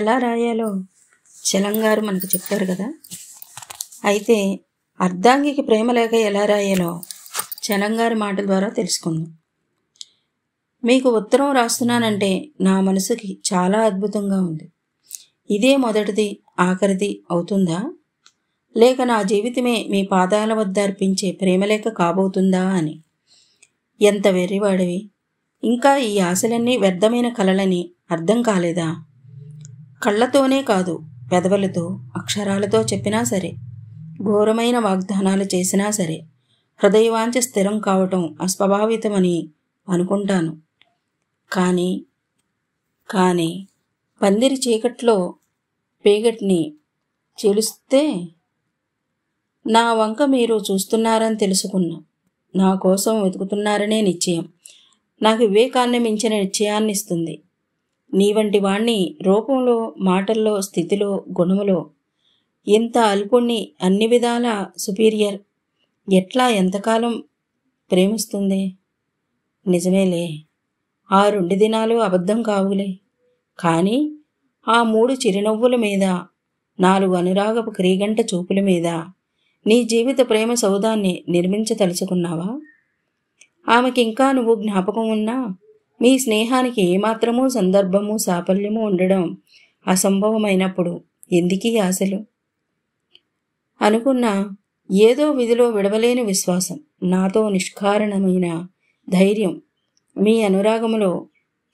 ఎలా రాయాలో చలంగారు మనకు చెప్పారు కదా అయితే అర్ధాంగికి ప్రేమ లేక ఎలా రాయాలో చలంగారి మాటల ద్వారా తెలుసుకుందాం మీకు ఉత్తరం రాస్తున్నానంటే నా మనసుకి చాలా అద్భుతంగా ఉంది ఇదే మొదటిది ఆఖరిది అవుతుందా లేక నా జీవితమే మీ పాదాల వద్ద అర్పించే ప్రేమలేఖ కాబోతుందా అని ఎంత వెర్రివాడివి ఇంకా ఈ ఆశలన్నీ వ్యర్థమైన కలలని అర్థం కాలేదా కళ్ళతోనే కాదు పెదవులతో అక్షరాలతో చెప్పినా సరే ఘోరమైన వాగ్దానాలు చేసినా సరే హృదయవాంఛ స్థిరం కావటం అస్వభావితమని అనుకుంటాను కానీ కానీ పందిరి చీకట్లో పేగట్ని చీలుస్తే నా వంక మీరు చూస్తున్నారని తెలుసుకున్నా నా కోసం వెతుకుతున్నారనే నిశ్చయం నాకు వివేకాన్ని మించిన నిశ్చయాన్ని ఇస్తుంది నీ వంటి వాణ్ణి రూపంలో మాటల్లో స్థితిలో గుణములో ఇంత అల్పుణ్ణి అన్ని విధాల సుపీరియర్ ఎట్లా ఎంతకాలం ప్రేమిస్తుంది నిజమేలే ఆ రెండు దినాలు అబద్ధం కావులే కానీ ఆ మూడు చిరునవ్వుల మీద నాలుగు అనురాగపు క్రీగంట చూపుల మీద నీ జీవిత ప్రేమ సౌదాన్ని నిర్మించదలుచుకున్నావా ఆమెకింకా నువ్వు జ్ఞాపకం ఉన్నా మీ స్నేహానికి ఏమాత్రమూ సందర్భము సాఫల్యము ఉండడం అసంభవమైనప్పుడు ఎందుకీ ఆశలు అనుకున్న ఏదో విధిలో విడవలేని విశ్వాసం నాతో నిష్కారణమైన ధైర్యం మీ అనురాగములో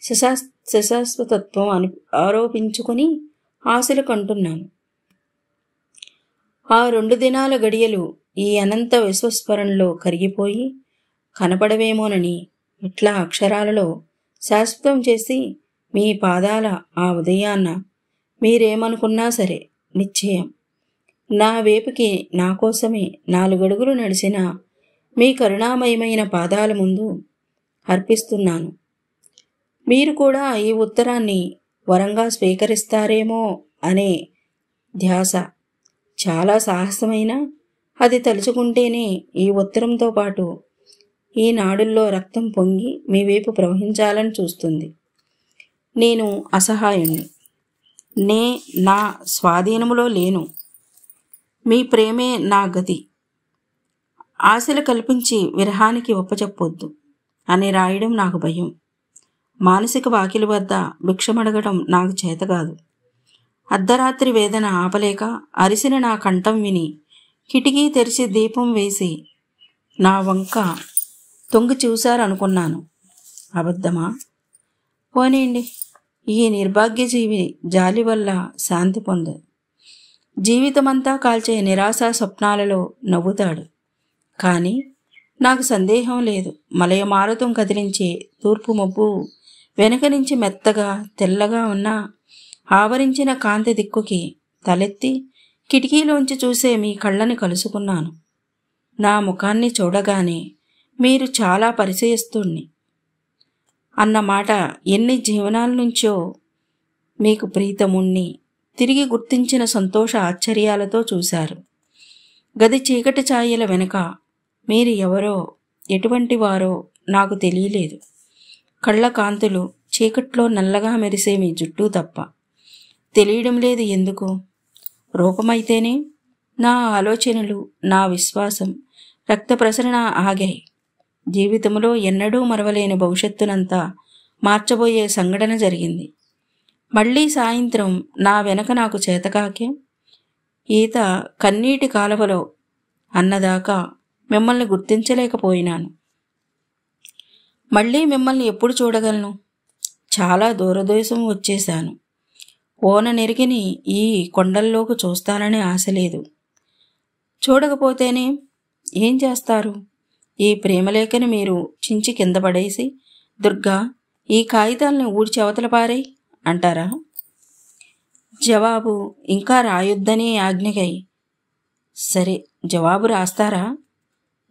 శశా శశాశ్వతత్వం అను ఆరోపించుకుని ఆశలు కంటున్నాను ఆ రెండు దినాల గడియలు ఈ అనంత విశ్వస్మరణలో కరిగిపోయి కనపడవేమోనని ఇట్లా అక్షరాలలో శాశ్వతం చేసి మీ పాదాల ఆ ఉదయాన్న మీరేమనుకున్నా సరే నిశ్చయం నా వేపుకి నా కోసమే నాలుగడుగులు నడిచిన మీ కరుణామయమైన పాదాల ముందు అర్పిస్తున్నాను మీరు కూడా ఈ ఉత్తరాన్ని వరంగా స్వీకరిస్తారేమో అనే ధ్యాస చాలా సాహసమైన అది తలుచుకుంటేనే ఈ ఉత్తరంతో పాటు ఈ నాడుల్లో రక్తం పొంగి మీ వైపు ప్రవహించాలని చూస్తుంది నేను అసహాయుణ్ణి నే నా స్వాధీనములో లేను మీ ప్రేమే నా గతి ఆశలు కల్పించి విరహానికి ఒప్పచెప్పొద్దు అని రాయడం నాకు భయం మానసిక వాకిలి వద్ద భిక్షమడగడం నాకు కాదు అర్ధరాత్రి వేదన ఆపలేక అరిసిన నా కంఠం విని కిటికీ తెరిచి దీపం వేసి నా వంక తొంగి చూశారనుకున్నాను అబద్ధమా పోనీయండి ఈ నిర్భాగ్య జీవి జాలి వల్ల శాంతి పొందు జీవితమంతా కాల్చే నిరాశ స్వప్నాలలో నవ్వుతాడు కానీ నాకు సందేహం లేదు మలయ మారుతం కదిలించే తూర్పు మబ్బు వెనుక నుంచి మెత్తగా తెల్లగా ఉన్న ఆవరించిన కాంతి దిక్కుకి తలెత్తి కిటికీలోంచి చూసే మీ కళ్ళని కలుసుకున్నాను నా ముఖాన్ని చూడగానే మీరు చాలా పరిచయస్తుణ్ణి అన్నమాట ఎన్ని జీవనాల నుంచో మీకు ప్రీతముణ్ణి తిరిగి గుర్తించిన సంతోష ఆశ్చర్యాలతో చూశారు గది చీకటి ఛాయల వెనుక మీరు ఎవరో ఎటువంటి వారో నాకు తెలియలేదు కళ్ళ కాంతులు చీకట్లో నల్లగా మెరిసే మీ జుట్టు తప్ప తెలియడం లేదు ఎందుకు రూపమైతేనే నా ఆలోచనలు నా విశ్వాసం రక్త ప్రసరణ ఆగాయి జీవితంలో ఎన్నడూ మరవలేని భవిష్యత్తునంతా మార్చబోయే సంఘటన జరిగింది మళ్ళీ సాయంత్రం నా వెనక నాకు చేతకాకే ఈత కన్నీటి కాలవలో అన్నదాకా మిమ్మల్ని గుర్తించలేకపోయినాను మళ్ళీ మిమ్మల్ని ఎప్పుడు చూడగలను చాలా దూరదేశం వచ్చేశాను ఓన నెరిగిని ఈ కొండల్లోకి చూస్తానని ఆశ లేదు చూడకపోతేనే ఏం చేస్తారు ఈ ప్రేమలేఖను మీరు చించి కింద పడేసి దుర్గా ఈ కాగితాలను ఊడ్చి అవతల పారే అంటారా జవాబు ఇంకా రాయొద్దని ఆజ్ఞకై సరే జవాబు రాస్తారా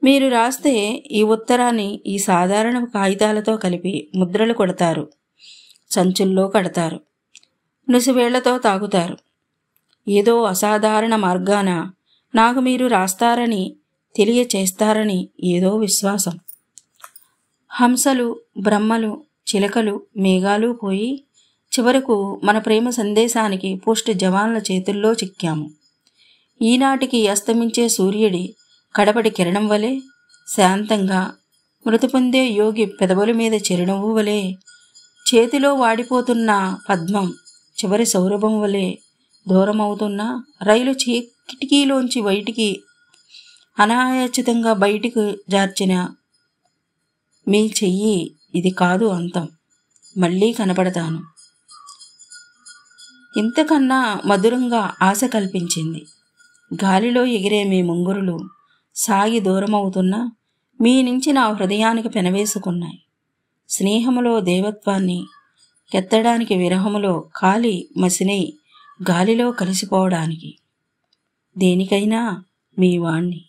మీరు రాస్తే ఈ ఉత్తరాన్ని ఈ సాధారణ కాగితాలతో కలిపి ముద్రలు కొడతారు సంచుల్లో కడతారు నుసివేళ్లతో తాగుతారు ఏదో అసాధారణ మార్గాన నాకు మీరు రాస్తారని తెలియచేస్తారని ఏదో విశ్వాసం హంసలు బ్రహ్మలు చిలకలు మేఘాలు పోయి చివరకు మన ప్రేమ సందేశానికి పోస్ట్ జవాన్ల చేతుల్లో చిక్కాము ఈనాటికి అస్తమించే సూర్యుడి కడపటి కిరణం వలె శాంతంగా మృతి పొందే యోగి పెదవుల మీద చిరునవ్వు వలె చేతిలో వాడిపోతున్న పద్మం చివరి సౌరభం వలె దూరమవుతున్న రైలు చీ కిటికీలోంచి బయటికి అనాయాచితంగా బయటికి జార్చిన మీ చెయ్యి ఇది కాదు అంతం మళ్ళీ కనపడతాను ఇంతకన్నా మధురంగా ఆశ కల్పించింది గాలిలో ఎగిరే మీ ముంగురులు సాగి దూరమవుతున్నా మీ నుంచి నా హృదయానికి పెనవేసుకున్నాయి స్నేహములో దేవత్వాన్ని కెత్తడానికి విరహములో కాలి మసినై గాలిలో కలిసిపోవడానికి దేనికైనా మీ వాణ్ణి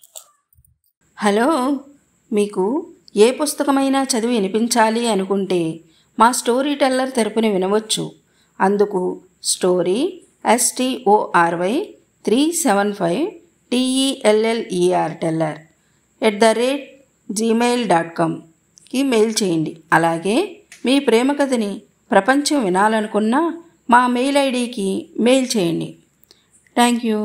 హలో మీకు ఏ పుస్తకమైనా చదివి వినిపించాలి అనుకుంటే మా స్టోరీ టెల్లర్ తెరపుని వినవచ్చు అందుకు story S T O R Y three seven five T E L L E R teller at the rate Gmail dot కామ్కి మెయిల్ చేయండి అలాగే మీ ప్రేమ కథని ప్రపంచం వినాలనుకున్న మా మెయిల్ ఐడికి మెయిల్ చేయండి థ్యాంక్ యూ